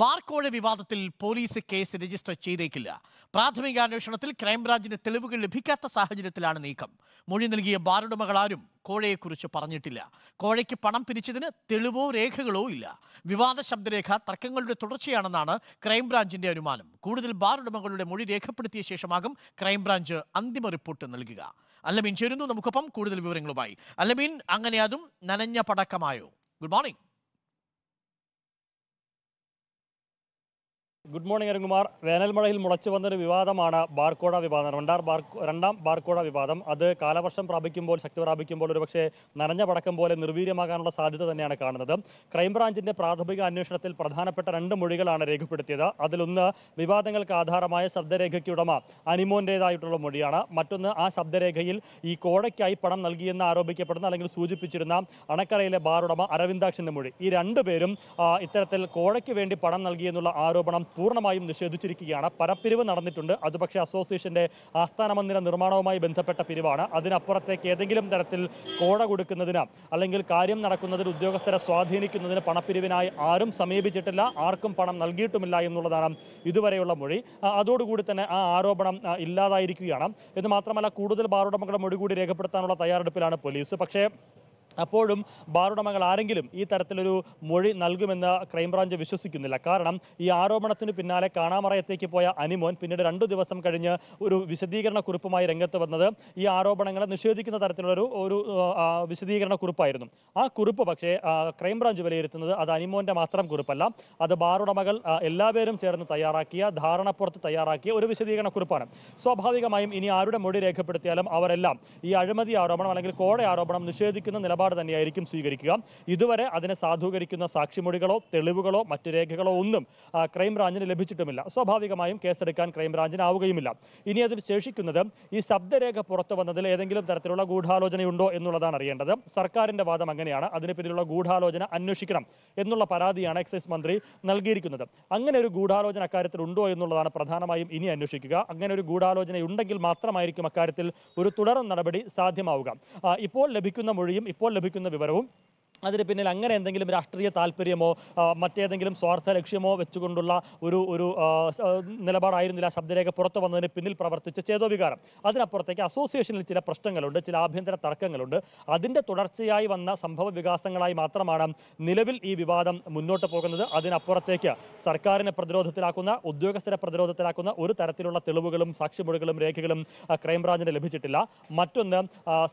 ബാർക്കോഴ് വിവാദത്തിൽ police case register ചെയ്തേക്കില്ല പ്രാഥമിക അന്വേഷണത്തിൽ ക്രൈംബ്രാഞ്ചിന് തെളിവുകൾ ലഭിക്കാത്ത സാഹചര്യത്തിലാണ് നീക്കം മൊഴി നൽകിയ ബാറുടമകളാരും കോഴയെക്കുറിച്ച് പറഞ്ഞിട്ടില്ല കോഴയ്ക്ക് പണം പിരിച്ചതിന് തെളിവോ രേഖകളോ ഇല്ല വിവാദ ശബ്ദരേഖ തർക്കങ്ങളുടെ തുടർച്ചയാണെന്നാണ് ക്രൈംബ്രാഞ്ചിന്റെ അനുമാനം കൂടുതൽ ബാറുടമകളുടെ മൊഴി രേഖപ്പെടുത്തിയ ശേഷമാകും ക്രൈംബ്രാഞ്ച് അന്തിമ റിപ്പോർട്ട് നൽകുക അല്ലമീൻ ചേരുന്നു നമുക്കൊപ്പം കൂടുതൽ വിവരങ്ങളുമായി അല്ലമീൻ അങ്ങനെ അതും നനഞ്ഞ പടക്കമായോ good morning good morning Arunkumar വേനൽമഴയിൽ മുളച്ചു വന്നൊരു വിവാദമാണ് ബാർക്കോട വിവാദം രണ്ടാം ബാർക്കോ രണ്ടാം ബാർക്കോട വിവാദം അത് കാലവർഷം പ്രാപിക്കുമ്പോൾ ശക്തി പ്രാപിക്കുമ്പോൾ ഒരുപക്ഷെ നനഞ്ഞ പടക്കം പോലെ നിർവീര്യമാകാനുള്ള സാധ്യത തന്നെയാണ് കാണുന്നത് ക്രൈംബ്രാഞ്ചിൻ്റെ പ്രാഥമിക അന്വേഷണത്തിൽ പ്രധാനപ്പെട്ട രണ്ട് മൊഴികളാണ് രേഖപ്പെടുത്തിയത് അതിലൊന്ന് വിവാദങ്ങൾക്ക് ആധാരമായ ശബ്ദരേഖയ്ക്ക് ഉടമ അനിമോൻ്റേതായിട്ടുള്ള മൊഴിയാണ് മറ്റൊന്ന് ആ ശബ്ദരേഖയിൽ ഈ കോടയ്ക്കായി പണം നൽകിയെന്ന് ആരോപിക്കപ്പെടുന്ന അല്ലെങ്കിൽ സൂചിപ്പിച്ചിരുന്ന അണക്കരയിലെ ഉടമ അരവിന്ദാക്ഷിൻ്റെ മൊഴി ഈ രണ്ടുപേരും ഇത്തരത്തിൽ കോടയ്ക്ക് വേണ്ടി പണം നൽകിയെന്നുള്ള ആരോപണം പൂർണ്ണമായും നിഷേധിച്ചിരിക്കുകയാണ് പരപ്പിരിവ് നടന്നിട്ടുണ്ട് അത് പക്ഷേ അസോസിയേഷൻ്റെ ആസ്ഥാന മന്ദിര നിർമ്മാണവുമായി ബന്ധപ്പെട്ട പിരിവാണ് അതിനപ്പുറത്തേക്ക് ഏതെങ്കിലും തരത്തിൽ കോഴ കൊടുക്കുന്നതിന് അല്ലെങ്കിൽ കാര്യം നടക്കുന്നതിൽ ഉദ്യോഗസ്ഥരെ സ്വാധീനിക്കുന്നതിന് പണപ്പിരിവിനായി ആരും സമീപിച്ചിട്ടില്ല ആർക്കും പണം നൽകിയിട്ടുമില്ല എന്നുള്ളതാണ് ഇതുവരെയുള്ള മൊഴി അതോടുകൂടി തന്നെ ആ ആരോപണം ഇല്ലാതായിരിക്കുകയാണ് ഇത് മാത്രമല്ല കൂടുതൽ ബാറുടമകളുടെ മൊഴി കൂടി രേഖപ്പെടുത്താനുള്ള തയ്യാറെടുപ്പിലാണ് പോലീസ് പക്ഷേ അപ്പോഴും ബാറുടമകൾ ആരെങ്കിലും ഈ തരത്തിലൊരു മൊഴി നൽകുമെന്ന് ക്രൈംബ്രാഞ്ച് വിശ്വസിക്കുന്നില്ല കാരണം ഈ ആരോപണത്തിന് പിന്നാലെ കാണാമറയത്തേക്ക് പോയ അനിമോൻ പിന്നീട് രണ്ടു ദിവസം കഴിഞ്ഞ് ഒരു വിശദീകരണ കുറിപ്പുമായി രംഗത്ത് വന്നത് ഈ ആരോപണങ്ങളെ നിഷേധിക്കുന്ന തരത്തിലുള്ളൊരു ഒരു വിശദീകരണ കുറിപ്പായിരുന്നു ആ കുറിപ്പ് പക്ഷേ ക്രൈംബ്രാഞ്ച് വിലയിരുത്തുന്നത് അത് അനിമോൻ്റെ മാത്രം കുറിപ്പല്ല അത് ബാറുടമകൾ എല്ലാവരും ചേർന്ന് തയ്യാറാക്കിയ ധാരണപ്പുറത്ത് തയ്യാറാക്കിയ ഒരു വിശദീകരണ കുറിപ്പാണ് സ്വാഭാവികമായും ഇനി ആരുടെ മൊഴി രേഖപ്പെടുത്തിയാലും അവരെല്ലാം ഈ അഴിമതി ആരോപണം അല്ലെങ്കിൽ കോട ആരോപണം നിഷേധിക്കുന്ന നിലപാട് നിലപാട് തന്നെയായിരിക്കും സ്വീകരിക്കുക ഇതുവരെ അതിനെ സാധൂകരിക്കുന്ന സാക്ഷിമൊഴികളോ തെളിവുകളോ മറ്റു രേഖകളോ ഒന്നും ക്രൈംബ്രാഞ്ചിന് ലഭിച്ചിട്ടുമില്ല സ്വാഭാവികമായും കേസെടുക്കാൻ ക്രൈംബ്രാഞ്ചിനാവുകയുമില്ല ഇനി അതിൽ ശേഷിക്കുന്നത് ഈ ശബ്ദരേഖ പുറത്തു വന്നതിൽ ഏതെങ്കിലും തരത്തിലുള്ള ഗൂഢാലോചനയുണ്ടോ എന്നുള്ളതാണ് അറിയേണ്ടത് സർക്കാരിന്റെ വാദം അങ്ങനെയാണ് അതിന് പിന്നിലുള്ള ഗൂഢാലോചന അന്വേഷിക്കണം എന്നുള്ള പരാതിയാണ് എക്സൈസ് മന്ത്രി നൽകിയിരിക്കുന്നത് അങ്ങനെ ഒരു ഗൂഢാലോചന അക്കാര്യത്തിൽ ഉണ്ടോ എന്നുള്ളതാണ് പ്രധാനമായും ഇനി അന്വേഷിക്കുക അങ്ങനെ ഒരു ഗൂഢാലോചനയുണ്ടെങ്കിൽ മാത്രമായിരിക്കും അക്കാര്യത്തിൽ ഒരു തുടർ നടപടി സാധ്യമാവുക ഇപ്പോൾ ലഭിക്കുന്ന മൊഴിയും ഇപ്പോൾ ലഭിക്കുന്ന വിവരവും അതിന് പിന്നിൽ അങ്ങനെ എന്തെങ്കിലും രാഷ്ട്രീയ താല്പര്യമോ മറ്റേതെങ്കിലും സ്വാർത്ഥ ലക്ഷ്യമോ വെച്ചുകൊണ്ടുള്ള ഒരു ഒരു നിലപാടായിരുന്നില്ല ശബ്ദരേഖ പുറത്തു വന്നതിന് പിന്നിൽ പ്രവർത്തിച്ച വികാരം അതിനപ്പുറത്തേക്ക് അസോസിയേഷനിൽ ചില പ്രശ്നങ്ങളുണ്ട് ചില ആഭ്യന്തര തർക്കങ്ങളുണ്ട് അതിൻ്റെ തുടർച്ചയായി വന്ന സംഭവ വികാസങ്ങളായി മാത്രമാണ് നിലവിൽ ഈ വിവാദം മുന്നോട്ട് പോകുന്നത് അതിനപ്പുറത്തേക്ക് സർക്കാരിനെ പ്രതിരോധത്തിലാക്കുന്ന ഉദ്യോഗസ്ഥരെ പ്രതിരോധത്തിലാക്കുന്ന ഒരു തരത്തിലുള്ള തെളിവുകളും സാക്ഷിമൊഴികളും രേഖകളും ക്രൈംബ്രാഞ്ചിന് ലഭിച്ചിട്ടില്ല മറ്റൊന്ന്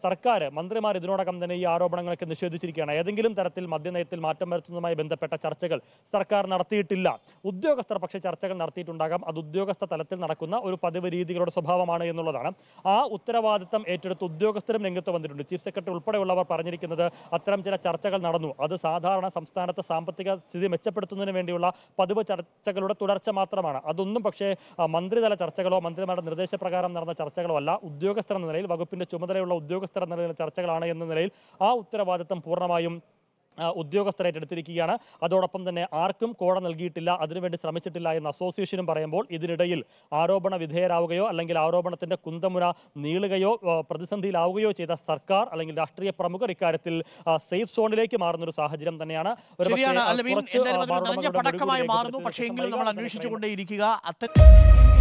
സർക്കാർ മന്ത്രിമാർ ഇതിനോടകം തന്നെ ഈ ആരോപണങ്ങളൊക്കെ നിഷേധിച്ചിരിക്കുകയാണ് ഏതെങ്കിലും ഏതെങ്കിലും തരത്തിൽ മദ്യനയത്തിൽ മാറ്റം വരുത്തുന്നതുമായി ബന്ധപ്പെട്ട ചർച്ചകൾ സർക്കാർ നടത്തിയിട്ടില്ല ഉദ്യോഗസ്ഥർ പക്ഷേ ചർച്ചകൾ നടത്തിയിട്ടുണ്ടാകാം അത് ഉദ്യോഗസ്ഥ തലത്തിൽ നടക്കുന്ന ഒരു പതിവ് രീതികളുടെ സ്വഭാവമാണ് എന്നുള്ളതാണ് ആ ഉത്തരവാദിത്തം ഏറ്റെടുത്ത് ഉദ്യോഗസ്ഥരും രംഗത്ത് വന്നിട്ടുണ്ട് ചീഫ് സെക്രട്ടറി ഉൾപ്പെടെയുള്ളവർ പറഞ്ഞിരിക്കുന്നത് അത്തരം ചില ചർച്ചകൾ നടന്നു അത് സാധാരണ സംസ്ഥാനത്തെ സാമ്പത്തിക സ്ഥിതി മെച്ചപ്പെടുത്തുന്നതിന് വേണ്ടിയുള്ള പതിവ് ചർച്ചകളുടെ തുടർച്ച മാത്രമാണ് അതൊന്നും പക്ഷേ മന്ത്രിതല ചർച്ചകളോ മന്ത്രിമാരുടെ നിർദ്ദേശപ്രകാരം നടന്ന ചർച്ചകളോ അല്ല ഉദ്യോഗസ്ഥർ എന്ന നിലയിൽ വകുപ്പിന്റെ ചുമതലയുള്ള ഉദ്യോഗസ്ഥർ എന്ന നിലയിൽ ചർച്ചകളാണ് എന്ന നിലയിൽ ആ ഉത്തരവാദിത്തം പൂർണ്ണമായും ഉദ്യോഗസ്ഥരായിട്ട് എടുത്തിരിക്കുകയാണ് അതോടൊപ്പം തന്നെ ആർക്കും കോട നൽകിയിട്ടില്ല അതിനുവേണ്ടി ശ്രമിച്ചിട്ടില്ല എന്ന് അസോസിയേഷനും പറയുമ്പോൾ ഇതിനിടയിൽ ആരോപണ വിധേയരാവുകയോ അല്ലെങ്കിൽ ആരോപണത്തിന്റെ കുന്തമുന നീളുകയോ പ്രതിസന്ധിയിലാവുകയോ ചെയ്ത സർക്കാർ അല്ലെങ്കിൽ രാഷ്ട്രീയ പ്രമുഖർ ഇക്കാര്യത്തിൽ സേഫ് സോണിലേക്ക് മാറുന്ന ഒരു സാഹചര്യം തന്നെയാണ് പടക്കമായി മാറുന്നു പക്ഷേ എങ്കിലും നമ്മൾ അന്വേഷിച്ചുകൊണ്ടേയിരിക്കുക